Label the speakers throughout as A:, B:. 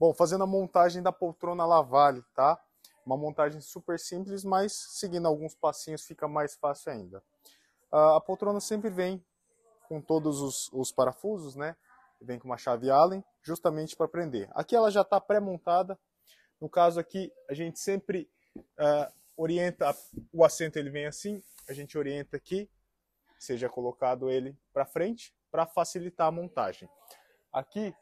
A: Bom, fazendo a montagem da poltrona Lavale, tá? Uma montagem super simples, mas seguindo alguns passinhos fica mais fácil ainda. Ah, a poltrona sempre vem com todos os, os parafusos, né? Vem com uma chave Allen, justamente para prender. Aqui ela já está pré-montada. No caso aqui, a gente sempre uh, orienta o assento, ele vem assim. A gente orienta aqui, seja colocado ele para frente, para facilitar a montagem. Aqui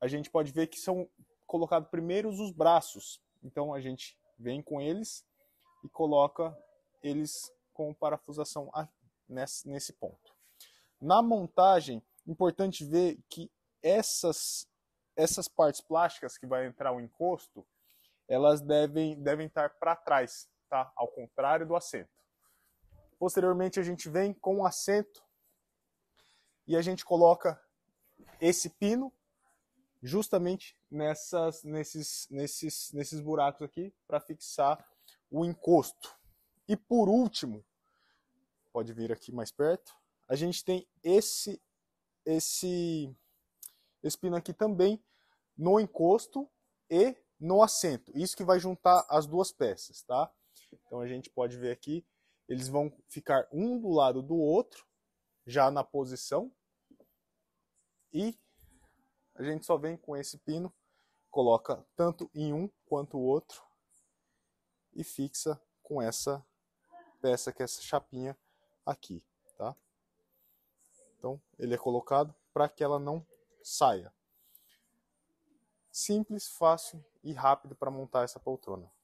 A: a gente pode ver que são colocados primeiros os braços. Então a gente vem com eles e coloca eles com parafusação nesse, nesse ponto. Na montagem, importante ver que essas, essas partes plásticas que vai entrar o encosto, elas devem, devem estar para trás, tá? ao contrário do assento. Posteriormente, a gente vem com o assento e a gente coloca esse pino justamente nessas, nesses, nesses, nesses buracos aqui para fixar o encosto. E por último, pode vir aqui mais perto, a gente tem esse, esse, esse aqui também no encosto e no assento. Isso que vai juntar as duas peças, tá? Então a gente pode ver aqui, eles vão ficar um do lado do outro, já na posição. E a gente só vem com esse pino, coloca tanto em um quanto o outro e fixa com essa peça, que é essa chapinha aqui, tá? Então, ele é colocado para que ela não saia. Simples, fácil e rápido para montar essa poltrona.